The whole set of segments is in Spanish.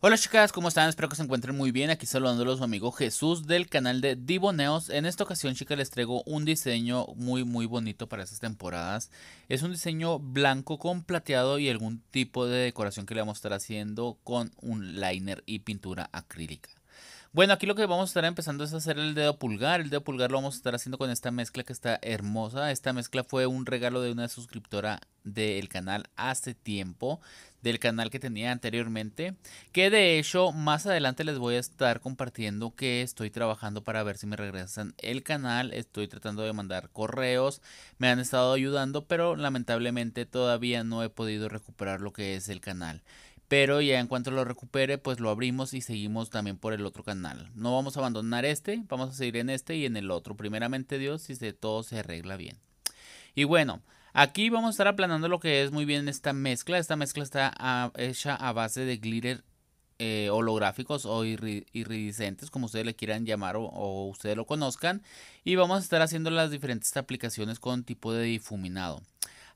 Hola chicas, ¿cómo están? Espero que se encuentren muy bien. Aquí saludándolos su amigo Jesús del canal de Diboneos. En esta ocasión, chicas, les traigo un diseño muy muy bonito para estas temporadas. Es un diseño blanco con plateado y algún tipo de decoración que le vamos a estar haciendo con un liner y pintura acrílica. Bueno, aquí lo que vamos a estar empezando es hacer el dedo pulgar. El dedo pulgar lo vamos a estar haciendo con esta mezcla que está hermosa. Esta mezcla fue un regalo de una suscriptora del canal hace tiempo del canal que tenía anteriormente, que de hecho más adelante les voy a estar compartiendo que estoy trabajando para ver si me regresan el canal, estoy tratando de mandar correos, me han estado ayudando, pero lamentablemente todavía no he podido recuperar lo que es el canal. Pero ya en cuanto lo recupere, pues lo abrimos y seguimos también por el otro canal. No vamos a abandonar este, vamos a seguir en este y en el otro. Primeramente Dios, si todo se arregla bien. Y bueno, Aquí vamos a estar aplanando lo que es muy bien esta mezcla. Esta mezcla está ah, hecha a base de glitter eh, holográficos o iridiscentes, como ustedes le quieran llamar o, ustedes lo conozcan. Y vamos a estar haciendo las diferentes aplicaciones con tipo de difuminado.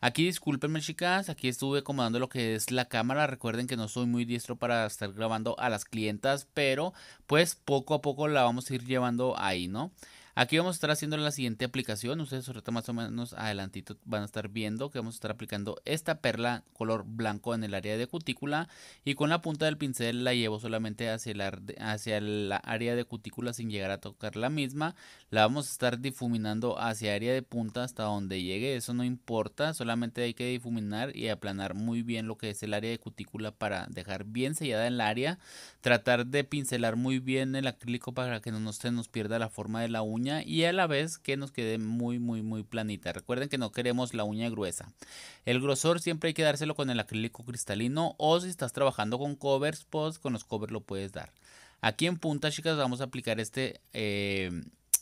Aquí discúlpenme chicas, aquí estuve acomodando lo que es la cámara. Recuerden que no soy muy diestro para estar grabando a las clientas, pero pues poco a poco la vamos a ir llevando ahí, ¿no? Aquí vamos a estar haciendo la siguiente aplicación. Ustedes todo más o menos adelantito van a estar viendo que vamos a estar aplicando esta perla color blanco en el área de cutícula. Y con la punta del pincel la llevo solamente hacia el hacia área de cutícula sin llegar a tocar la misma. La vamos a estar difuminando hacia área de punta hasta donde llegue. Eso no importa. Solamente hay que difuminar y aplanar muy bien lo que es el área de cutícula para dejar bien sellada el área. Tratar de pincelar muy bien el acrílico para que no se nos pierda la forma de la uña y a la vez que nos quede muy muy muy planita. Recuerden que no queremos la uña gruesa. El grosor siempre hay que dárselo con el acrílico cristalino o si estás trabajando con covers, pues con los covers lo puedes dar. Aquí en punta chicas vamos a aplicar este... Eh,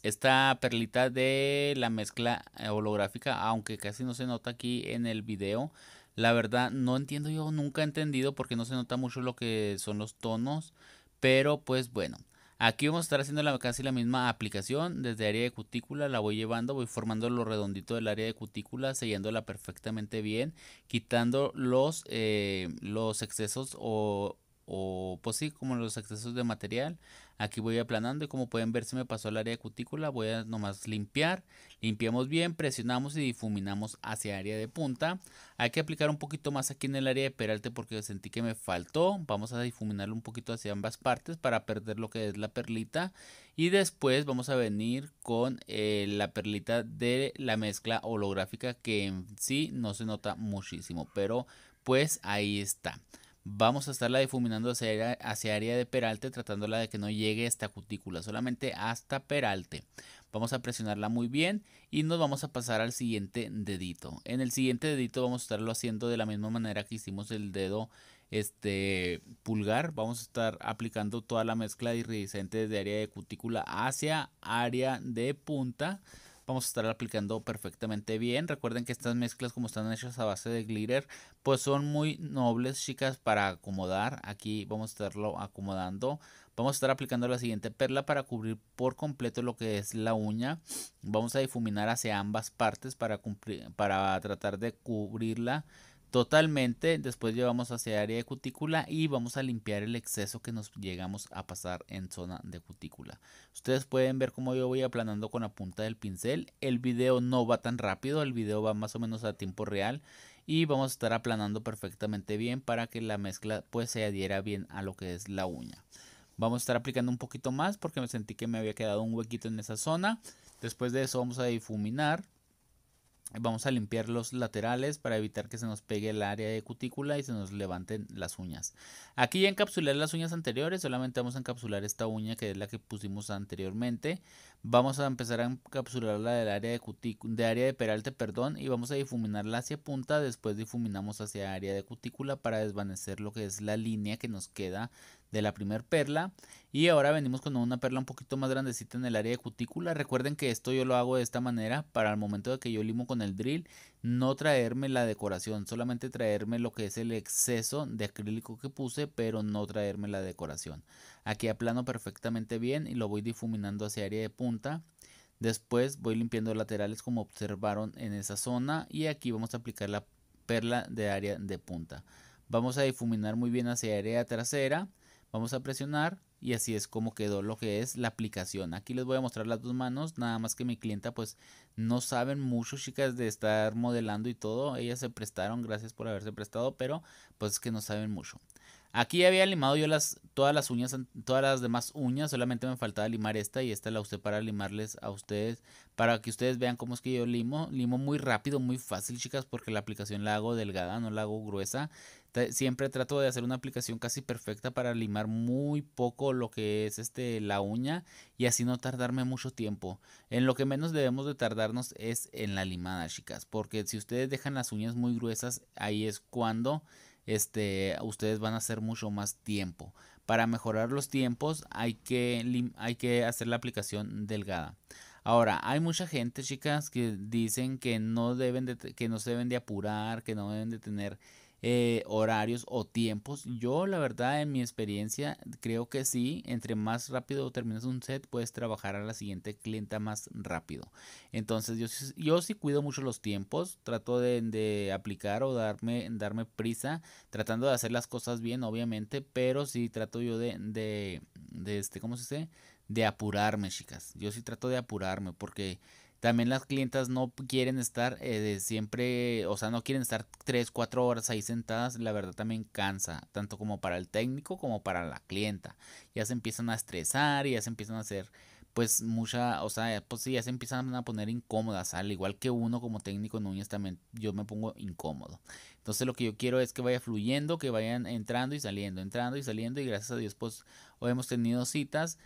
esta perlita de la mezcla eh, holográfica, aunque casi no se nota aquí en el video. La verdad no entiendo yo, nunca he entendido porque no se nota mucho lo que son los tonos. Pero pues bueno, Aquí vamos a estar haciendo casi la misma aplicación desde área de cutícula, la voy llevando, voy formando lo redondito del área de cutícula, sellándola perfectamente bien, quitando los, eh, los excesos o o pues sí, como los excesos de material. Aquí voy aplanando y como pueden ver se me pasó el área cutícula, voy a nomás limpiar. Limpiamos bien, presionamos y difuminamos hacia área de punta. Hay que aplicar un poquito más aquí en el área de peralte porque sentí que me faltó. Vamos a difuminarlo un poquito hacia ambas partes para perder lo que es la perlita. Y después vamos a venir con eh, la perlita de la mezcla holográfica que en sí no se nota muchísimo, pero pues ahí está. Vamos a estarla difuminando hacia, área de peralte, tratándola de que no llegue esta cutícula, solamente hasta peralte. Vamos a presionarla muy bien y nos vamos a pasar al siguiente dedito. En el siguiente dedito vamos a estarlo haciendo de la misma manera que hicimos el dedo este pulgar vamos a estar aplicando toda la mezcla iridiscente desde área de cutícula hacia área de punta vamos a estar aplicando perfectamente bien. Recuerden que estas mezclas como están hechas a base de glitter pues son muy nobles chicas para acomodar. Aquí vamos a estarlo acomodando. Vamos a estar aplicando la siguiente perla para cubrir por completo lo que es la uña. Vamos a difuminar hacia ambas partes para, cumplir, para tratar de cubrirla totalmente. Después llevamos hacia área de cutícula y vamos a limpiar el exceso que nos llegamos a pasar en zona de cutícula. Ustedes pueden ver cómo yo voy aplanando con la punta del pincel. El video no va tan rápido, el video va más o menos a tiempo real. Y vamos a estar aplanando perfectamente bien para que la mezcla pues se adhiera bien a lo que es la uña. Vamos a estar aplicando un poquito más porque me sentí que me había quedado un huequito en esa zona. Después de eso vamos a difuminar Vamos a limpiar los laterales para evitar que se nos pegue el área de cutícula y se nos levanten las uñas. Aquí ya encapsulé las uñas anteriores, solamente vamos a encapsular esta uña que es la que pusimos anteriormente. Vamos a empezar a encapsular la del área de, de área de peralte perdón, y vamos a difuminarla hacia punta, después difuminamos hacia área de cutícula para desvanecer lo que es la línea que nos queda de la primer perla y ahora venimos con una perla un poquito más grandecita en el área de cutícula recuerden que esto yo lo hago de esta manera para el momento de que yo limo con el drill no traerme la decoración solamente traerme lo que es el exceso de acrílico que puse pero no traerme la decoración aquí aplano perfectamente bien y lo voy difuminando hacia área de punta después voy limpiando laterales como observaron en esa zona y aquí vamos a aplicar la perla de área de punta vamos a difuminar muy bien hacia área trasera Vamos a presionar y así es como quedó lo que es la aplicación. Aquí les voy a mostrar las dos manos, nada más que mi clienta pues no saben mucho chicas de estar modelando y todo. Ellas se prestaron, gracias por haberse prestado, pero pues es que no saben mucho. Aquí había limado yo las, todas las uñas, todas las demás uñas, solamente me faltaba limar esta y esta la usé para limarles a ustedes, para que ustedes vean cómo es que yo limo, limo muy rápido, muy fácil chicas, porque la aplicación la hago delgada, no la hago gruesa, siempre trato de hacer una aplicación casi perfecta para limar muy poco lo que es este la uña y así no tardarme mucho tiempo. En lo que menos debemos de tardarnos es en la limada, chicas, porque si ustedes dejan las uñas muy gruesas, ahí es cuando este, ustedes van a hacer mucho más tiempo. Para mejorar los tiempos hay que, hay que hacer la aplicación delgada. Ahora, hay mucha gente, chicas, que dicen que no, deben que no se deben de apurar, que no deben de tener eh, horarios o tiempos. Yo la verdad en mi experiencia creo que sí, entre más rápido terminas un set puedes trabajar a la siguiente clienta más rápido. Entonces yo, yo sí cuido mucho los tiempos, trato de, aplicar o darme, darme prisa, tratando de hacer las cosas bien obviamente, pero si trato yo de, de, de este, ¿cómo se dice? De apurarme chicas. Yo sí trato de apurarme porque también las clientas no quieren estar eh, siempre, o sea, no quieren estar tres, cuatro horas ahí sentadas, la verdad también cansa, tanto como para el técnico como para la clienta. Ya se empiezan a estresar, y ya se empiezan a hacer pues mucha, o sea, eh, pues sí, ya se empiezan a poner incómodas, al igual que uno como técnico en uñas también yo me pongo incómodo. Entonces lo que yo quiero es que vaya fluyendo, que vayan entrando y saliendo, entrando y saliendo y gracias a Dios pues Hoy hemos tenido citas.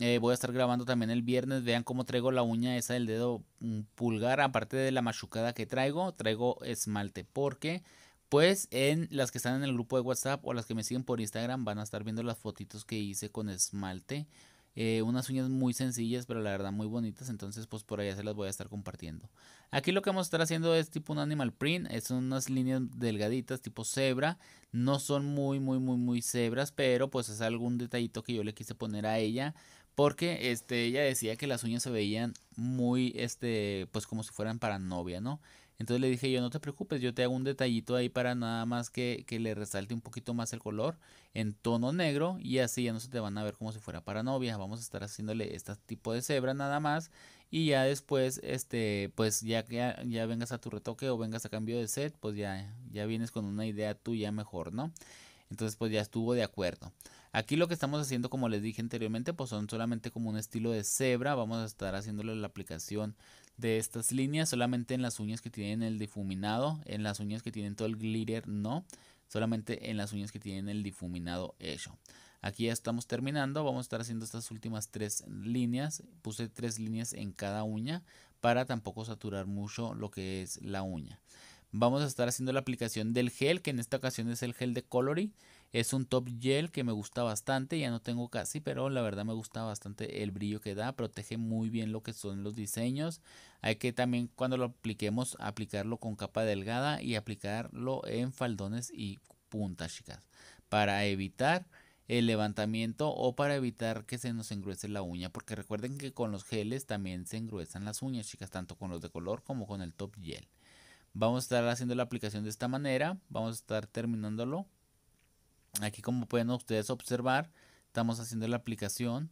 Eh, voy a estar grabando también el viernes. Vean cómo traigo la uña esa del dedo mm, pulgar. Aparte de la machucada que traigo, traigo esmalte. Porque pues en las que están en el grupo de WhatsApp o las que me siguen por Instagram van a estar viendo las fotitos que hice con esmalte. Eh, unas uñas muy sencillas, pero la verdad muy bonitas. Entonces, pues por allá se las voy a estar compartiendo. Aquí lo que vamos a estar haciendo es tipo un animal print. es unas líneas delgaditas, tipo cebra. No son muy, muy, muy, muy cebras, pero pues es algún detallito que yo le quise poner a ella. Porque este, ella decía que las uñas se veían muy, este, pues como si fueran para novia, ¿no? Entonces le dije yo, no te preocupes, yo te hago un detallito ahí para nada más que, que, le resalte un poquito más el color en tono negro y así ya no se te van a ver como si fuera para novia Vamos a estar haciéndole este tipo de cebra nada más y ya después, este, pues ya que ya, vengas a tu retoque o vengas a cambio de set, pues ya, ya vienes con una idea tuya mejor, ¿no? Entonces pues ya estuvo de acuerdo. Aquí lo que estamos haciendo, como les dije anteriormente, pues son solamente como un estilo de cebra. Vamos a estar haciéndole la aplicación de estas líneas solamente en las uñas que tienen el difuminado, en las uñas que tienen todo el glitter, no. Solamente en las uñas que tienen el difuminado hecho. Aquí ya estamos terminando, vamos a estar haciendo estas últimas tres líneas. Puse tres líneas en cada uña para tampoco saturar mucho lo que es la uña vamos a estar haciendo la aplicación del gel, que en esta ocasión es el gel de Colory. Es un top gel que me gusta bastante, ya no tengo casi, pero la verdad me gusta bastante el brillo que da, protege muy bien lo que son los diseños. Hay que también cuando lo apliquemos aplicarlo con capa delgada y aplicarlo en faldones y puntas, chicas, para evitar el levantamiento o para evitar que se nos engruese la uña porque recuerden que con los geles también se engruesan las uñas chicas tanto con los de color como con el top gel Vamos a estar haciendo la aplicación de esta manera. Vamos a estar terminándolo. Aquí como pueden ustedes observar, estamos haciendo la aplicación.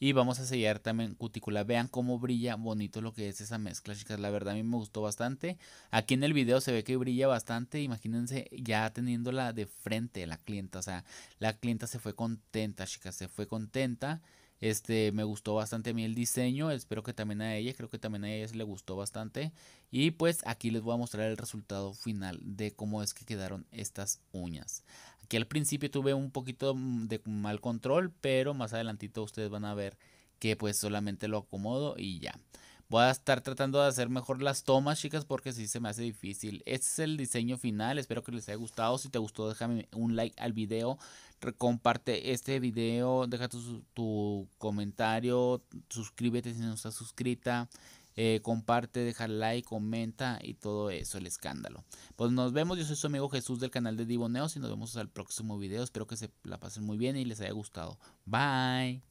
Y vamos a sellar también cutícula. Vean cómo brilla bonito lo que es esa mezcla, chicas. La verdad a mí me gustó bastante. Aquí en el video se ve que brilla bastante. Imagínense ya teniéndola de frente la clienta. O sea, la clienta se fue contenta, chicas. Se fue contenta. Este, me gustó bastante a mí el diseño, espero que también a ella, creo que también a ella se le gustó bastante. Y pues aquí les voy a mostrar el resultado final de cómo es que quedaron estas uñas. Aquí al principio tuve un poquito mm, de mal control, pero más adelantito ustedes van a ver que pues solamente lo acomodo y ya. Voy a estar tratando de hacer mejor las tomas, chicas, porque sí se me hace difícil. Este es el diseño final. Espero que les haya gustado. Si te gustó, déjame un like al video. Comparte este video. Deja tu, comentario. Suscríbete si no estás suscrita. Eh, comparte, deja like, comenta y todo eso, el escándalo. Pues nos vemos, yo soy su amigo Jesús del canal de Divoneos y nos vemos al próximo video. Espero que se la pasen muy bien y les haya gustado. Bye.